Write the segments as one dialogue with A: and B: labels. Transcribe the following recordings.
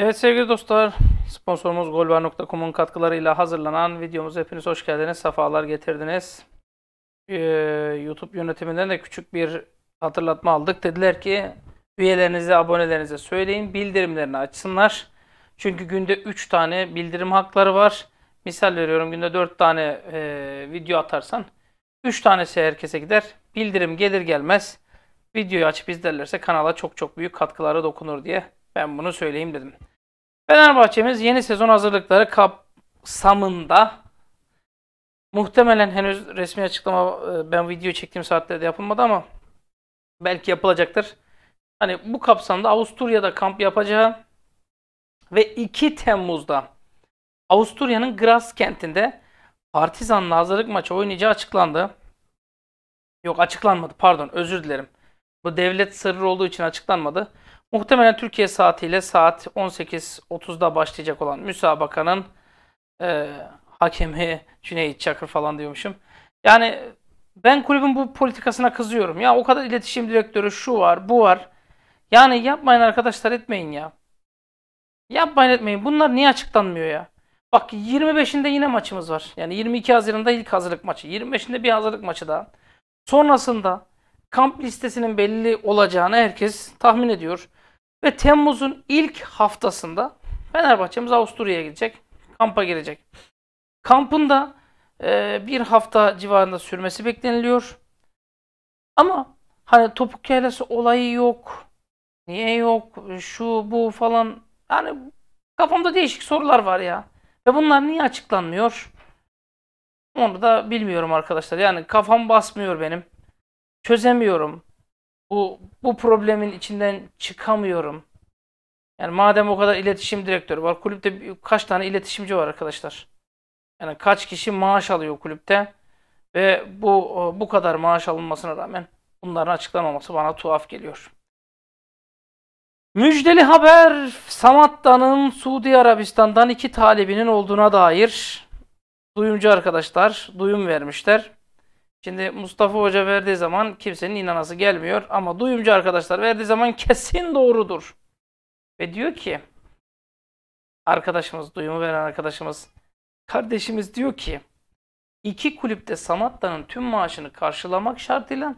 A: Evet sevgili dostlar, sponsorumuz golvar.com'un katkılarıyla hazırlanan videomuz hepiniz hoş geldiniz, sefalar getirdiniz. Ee, YouTube yönetiminden de küçük bir hatırlatma aldık. Dediler ki üyelerinize, abonelerinize söyleyin, bildirimlerini açsınlar. Çünkü günde 3 tane bildirim hakları var. Misal veriyorum günde 4 tane e, video atarsan 3 tanesi herkese gider. Bildirim gelir gelmez videoyu açıp izlerlerse kanala çok çok büyük katkıları dokunur diye ben bunu söyleyeyim dedim. Fenerbahçe'miz yeni sezon hazırlıkları kapsamında muhtemelen henüz resmi açıklama e, ben video çektiğim saatlerde yapılmadı ama belki yapılacaktır. Hani bu kapsamda Avusturya'da kamp yapacağı ve 2 Temmuz'da Avusturya'nın Graz kentinde Partizan'la hazırlık maçı oynayacağı açıklandı. Yok açıklanmadı pardon özür dilerim. Bu devlet sırrı olduğu için açıklanmadı. Muhtemelen Türkiye saatiyle saat 18.30'da başlayacak olan müsabakanın e, hakemi Cüneyt Çakır falan diyormuşum. Yani ben kulübün bu politikasına kızıyorum. Ya o kadar iletişim direktörü şu var, bu var. Yani yapmayın arkadaşlar etmeyin ya. Yapmayın etmeyin. Bunlar niye açıklanmıyor ya? Bak 25'inde yine maçımız var. Yani 22 Haziran'da ilk hazırlık maçı. 25'inde bir hazırlık maçı daha. Sonrasında kamp listesinin belli olacağını herkes tahmin ediyor. Ve Temmuz'un ilk haftasında Fenerbahçe'miz Avusturya'ya gidecek. Kampa gelecek. Kampında e, bir hafta civarında sürmesi bekleniliyor. Ama hani topuk kellesi olayı yok. Niye yok? Şu bu falan. Yani kafamda değişik sorular var ya. Ve bunlar niye açıklanmıyor? Onu da bilmiyorum arkadaşlar. Yani kafam basmıyor benim. Çözemiyorum bu, bu problemin içinden çıkamıyorum. Yani madem o kadar iletişim direktörü var. Kulüpte kaç tane iletişimci var arkadaşlar? Yani kaç kişi maaş alıyor kulüpte? Ve bu bu kadar maaş alınmasına rağmen bunların açıklamaması bana tuhaf geliyor. Müjdeli haber Samatta'nın Suudi Arabistan'dan iki talebinin olduğuna dair duyumcu arkadaşlar duyum vermişler. Şimdi Mustafa Hoca verdiği zaman kimsenin inanası gelmiyor ama duyumcu arkadaşlar verdiği zaman kesin doğrudur. Ve diyor ki arkadaşımız, duyumu veren arkadaşımız, kardeşimiz diyor ki iki kulüpte Samatta'nın tüm maaşını karşılamak şartıyla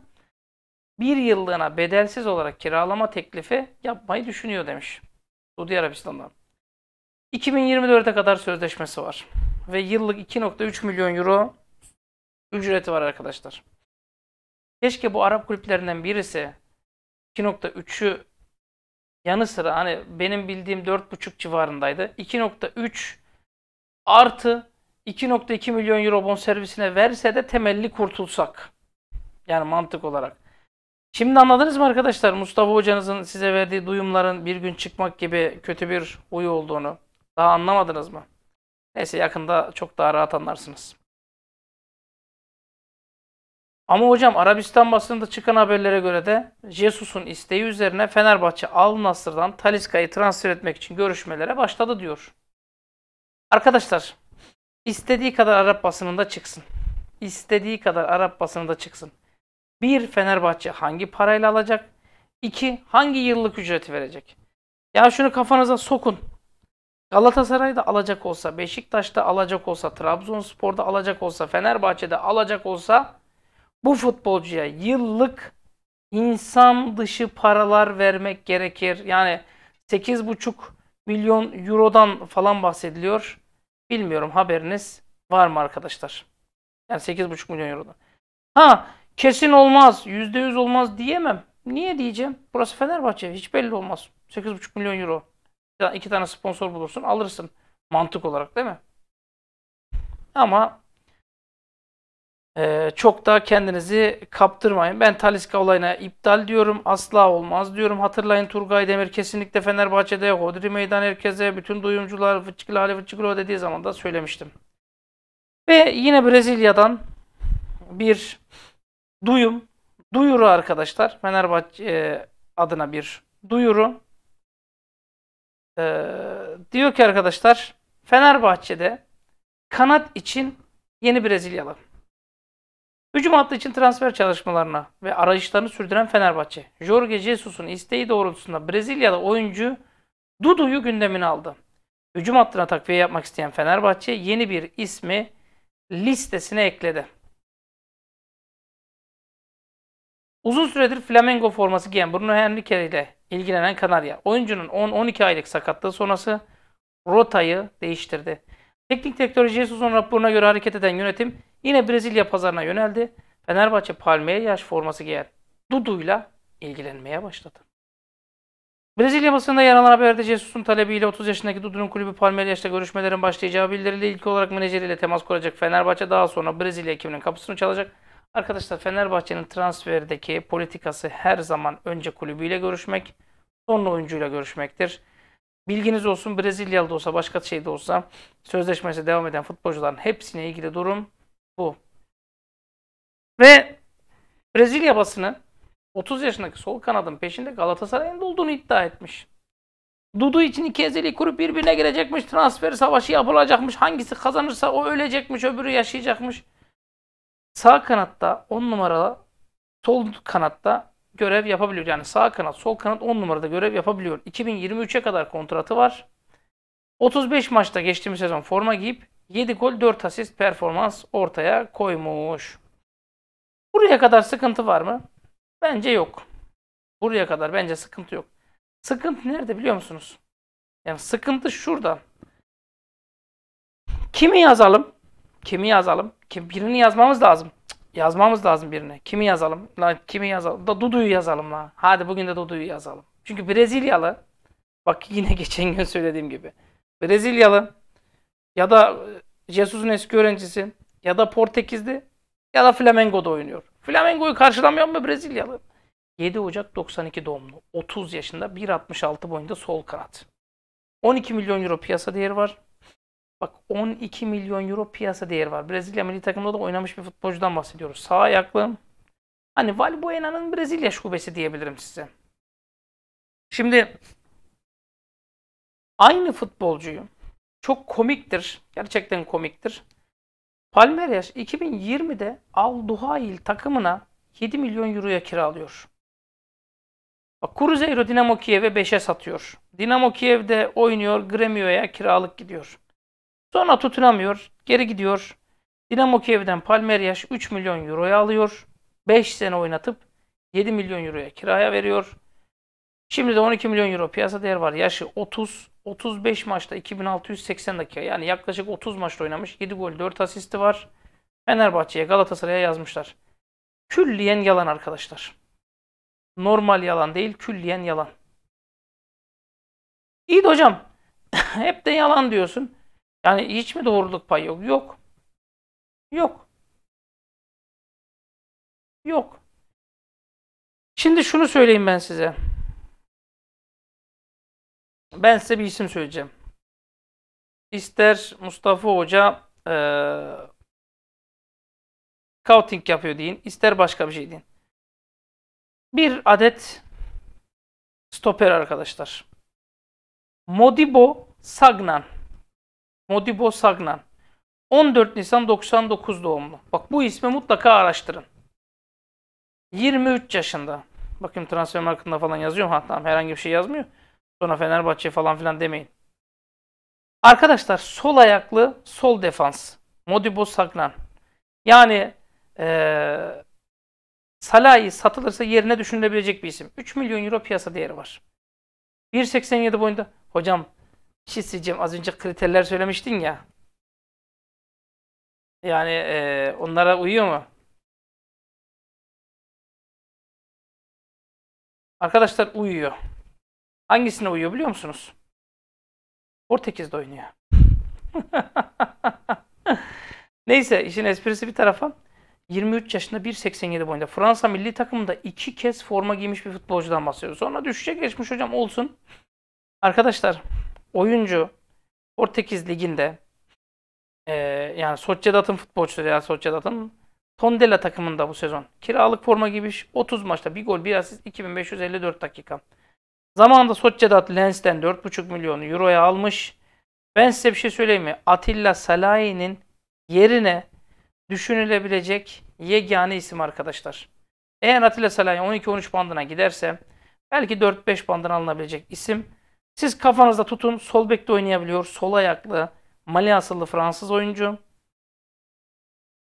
A: bir yıllığına bedelsiz olarak kiralama teklifi yapmayı düşünüyor demiş. Suudi Arabistan'dan. 2024'e kadar sözleşmesi var ve yıllık 2.3 milyon euro ücreti var arkadaşlar. Keşke bu Arap kulüplerinden birisi 2.3'ü yanı sıra hani benim bildiğim 4.5 civarındaydı. 2.3 artı 2.2 milyon euro bon servisine verse de temelli kurtulsak. Yani mantık olarak. Şimdi anladınız mı arkadaşlar Mustafa hocanızın size verdiği duyumların bir gün çıkmak gibi kötü bir huyu olduğunu? Daha anlamadınız mı? Neyse yakında çok daha rahat anlarsınız. Ama hocam Arabistan basınında çıkan haberlere göre de Jesus'un isteği üzerine Fenerbahçe Al Nasır'dan Taliska'yı transfer etmek için görüşmelere başladı diyor. Arkadaşlar istediği kadar Arap basınında çıksın. İstediği kadar Arap basınında çıksın. Bir Fenerbahçe hangi parayla alacak? İki hangi yıllık ücreti verecek? Ya şunu kafanıza sokun. Galatasaray'da alacak olsa, Beşiktaş'ta alacak olsa, Trabzonspor'da alacak olsa, Fenerbahçe'de alacak olsa bu futbolcuya yıllık insan dışı paralar vermek gerekir. Yani 8,5 milyon eurodan falan bahsediliyor. Bilmiyorum haberiniz var mı arkadaşlar? Yani 8,5 milyon eurodan. Ha kesin olmaz, %100 olmaz diyemem. Niye diyeceğim? Burası Fenerbahçe. Hiç belli olmaz. 8,5 milyon euro. İki tane sponsor bulursun alırsın. Mantık olarak değil mi? Ama ee, çok daha kendinizi kaptırmayın. Ben Taliska olayına iptal diyorum. Asla olmaz diyorum. Hatırlayın Turgay Demir kesinlikle Fenerbahçe'de Hodri Meydan herkese bütün duyumcular Fıçıklı Ali Fıçıklı dediği zaman da söylemiştim. Ve yine Brezilya'dan bir duyum, duyuru arkadaşlar. Fenerbahçe e, adına bir duyuru. Ee, diyor ki arkadaşlar Fenerbahçe'de kanat için yeni Brezilyalı. Hücum hattı için transfer çalışmalarına ve arayışlarını sürdüren Fenerbahçe, Jorge Jesus'un isteği doğrultusunda Brezilya'da oyuncu Dudu'yu gündemine aldı. Hücum hattına takviye yapmak isteyen Fenerbahçe yeni bir ismi listesine ekledi. Uzun süredir Flamengo forması giyen Bruno Henrique ile ilgilenen Kanarya, oyuncunun 10-12 aylık sakatlığı sonrası rotayı değiştirdi. Teknik direktör Jesus'un raporuna göre hareket eden yönetim yine Brezilya pazarına yöneldi. Fenerbahçe palmiye yaş forması giyer Dudu'yla ilgilenmeye başladı. Brezilya basında yer alan haberde Jesus'un talebiyle 30 yaşındaki Dudu'nun kulübü Palmeires'le görüşmelerin başlayacağı bildirildi. İlk olarak menajeriyle temas kuracak Fenerbahçe daha sonra Brezilya ekibinin kapısını çalacak. Arkadaşlar Fenerbahçe'nin transferdeki politikası her zaman önce kulübüyle görüşmek, sonra oyuncuyla görüşmektir. Bilginiz olsun Brezilyalı da olsa başka şey de olsa sözleşmesi devam eden futbolcuların hepsine ilgili durum bu. Ve Brezilya basını 30 yaşındaki sol kanadın peşinde Galatasaray'ın da olduğunu iddia etmiş. Dudu için iki ezeli kurup birbirine girecekmiş. Transfer savaşı yapılacakmış. Hangisi kazanırsa o ölecekmiş, öbürü yaşayacakmış. Sağ kanatta 10 numaralı, sol kanatta görev yapabiliyor. Yani sağ kanat, sol kanat 10 numarada görev yapabiliyor. 2023'e kadar kontratı var. 35 maçta geçtiğimiz sezon forma giyip 7 gol 4 asist performans ortaya koymuş. Buraya kadar sıkıntı var mı? Bence yok. Buraya kadar bence sıkıntı yok. Sıkıntı nerede biliyor musunuz? Yani sıkıntı şurada. Kimi yazalım? Kimi yazalım? Kim birini yazmamız lazım. Yazmamız lazım birine. Kimi yazalım? La kimi yazalım? Da Dudu'yu yazalım la. Hadi bugün de Dudu'yu yazalım. Çünkü Brezilyalı bak yine geçen gün söylediğim gibi. Brezilyalı ya da e, Jesus'un eski öğrencisi ya da Portekizli ya da Flamengo'da oynuyor. Flamengo'yu karşılamıyor mu Brezilyalı? 7 Ocak 92 doğumlu. 30 yaşında 1.66 boyunda sol kanat. 12 milyon euro piyasa değeri var. Bak 12 milyon euro piyasa değeri var. Brezilya milli takımında da oynamış bir futbolcudan bahsediyoruz. Sağ ayaklı. Hani Valbuena'nın Brezilya şubesi diyebilirim size. Şimdi aynı futbolcuyu çok komiktir. Gerçekten komiktir. Palmeiras 2020'de Al Duhail takımına 7 milyon euroya kiralıyor. Bak Cruzeiro Dinamo Kiev'e 5'e satıyor. Dinamo Kiev'de oynuyor, Gremio'ya kiralık gidiyor. Sonra tutunamıyor. Geri gidiyor. Dinamo Kiev'den Palmerias 3 milyon euroya alıyor. 5 sene oynatıp 7 milyon euroya kiraya veriyor. Şimdi de 12 milyon euro piyasa değer var. Yaşı 30. 35 maçta 2680 dakika. Yani yaklaşık 30 maçta oynamış. 7 gol 4 asisti var. Fenerbahçe'ye Galatasaray'a yazmışlar. Külliyen yalan arkadaşlar. Normal yalan değil külliyen yalan. İyi de hocam hep de yalan diyorsun. Yani hiç mi doğruluk payı yok? Yok. Yok. Yok. Şimdi şunu söyleyeyim ben size. Ben size bir isim söyleyeceğim. İster Mustafa Hoca ee, scouting yapıyor deyin, ister başka bir şey deyin. Bir adet stoper arkadaşlar. Modibo Sagnan. Modibo Sagnan. 14 Nisan 99 doğumlu. Bak bu ismi mutlaka araştırın. 23 yaşında. Bakın transfer markında falan yazıyor mu? Ha, tamam herhangi bir şey yazmıyor. Sonra Fenerbahçe falan filan demeyin. Arkadaşlar sol ayaklı sol defans. Modibo Sagnan. Yani ee, Salah'ı satılırsa yerine düşünülebilecek bir isim. 3 milyon euro piyasa değeri var. 1.87 boyunda. Hocam Şisicim az önce kriterler söylemiştin ya. Yani e, onlara uyuyor mu? Arkadaşlar uyuyor. Hangisine uyuyor biliyor musunuz? Portekiz'de oynuyor. Neyse işin esprisi bir tarafa. 23 yaşında 1.87 boyunda Fransa milli takımında iki kez forma giymiş bir futbolcudan bahsediyoruz. Sonra düşecek geçmiş hocam olsun. Arkadaşlar oyuncu Portekiz Ligi'nde e, yani Sociedad'ın futbolcusu Real Sociedad'ın Tondela takımında bu sezon. Kiralık forma gibi 30 maçta bir gol bir asist 2554 dakika. Zamanında Sociedad Lens'ten 4,5 milyon euroya almış. Ben size bir şey söyleyeyim mi? Atilla Salahi'nin yerine düşünülebilecek yegane isim arkadaşlar. Eğer Atilla Salahi 12-13 bandına giderse belki 4-5 bandına alınabilecek isim. Siz kafanızda tutun. Sol bekte oynayabiliyor. Sol ayaklı. Mali asıllı Fransız oyuncu.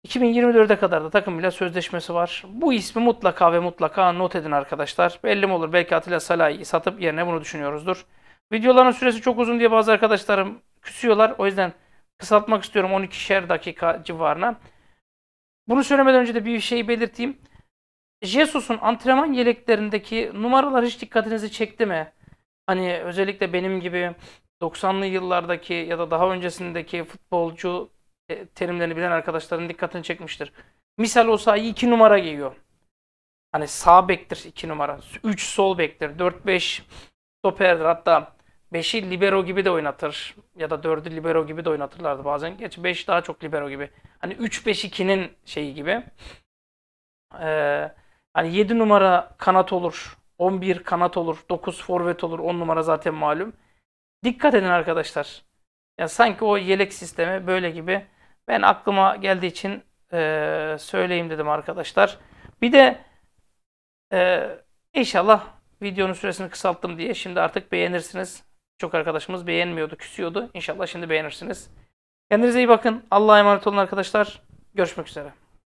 A: 2024'e kadar da takım ile sözleşmesi var. Bu ismi mutlaka ve mutlaka not edin arkadaşlar. Belli mi olur? Belki Atilla Salah'ı satıp yerine bunu düşünüyoruzdur. Videoların süresi çok uzun diye bazı arkadaşlarım küsüyorlar. O yüzden kısaltmak istiyorum 12'şer dakika civarına. Bunu söylemeden önce de bir şey belirteyim. Jesus'un antrenman yeleklerindeki numaralar hiç dikkatinizi çekti mi? hani özellikle benim gibi 90'lı yıllardaki ya da daha öncesindeki futbolcu e, terimlerini bilen arkadaşların dikkatini çekmiştir. Misal o sayı 2 numara giyiyor. Hani sağ bektir 2 numara. 3 sol bektir. 4-5 stoperdir. Hatta 5'i libero gibi de oynatır. Ya da 4'ü libero gibi de oynatırlardı bazen. Geç 5 daha çok libero gibi. Hani 3-5-2'nin şeyi gibi. Ee, hani 7 numara kanat olur. 11 kanat olur, 9 forvet olur, 10 numara zaten malum. Dikkat edin arkadaşlar. Ya sanki o yelek sistemi böyle gibi. Ben aklıma geldiği için e, söyleyeyim dedim arkadaşlar. Bir de e, inşallah videonun süresini kısalttım diye şimdi artık beğenirsiniz. Çok arkadaşımız beğenmiyordu, küsüyordu. İnşallah şimdi beğenirsiniz. Kendinize iyi bakın. Allah'a emanet olun arkadaşlar. Görüşmek üzere.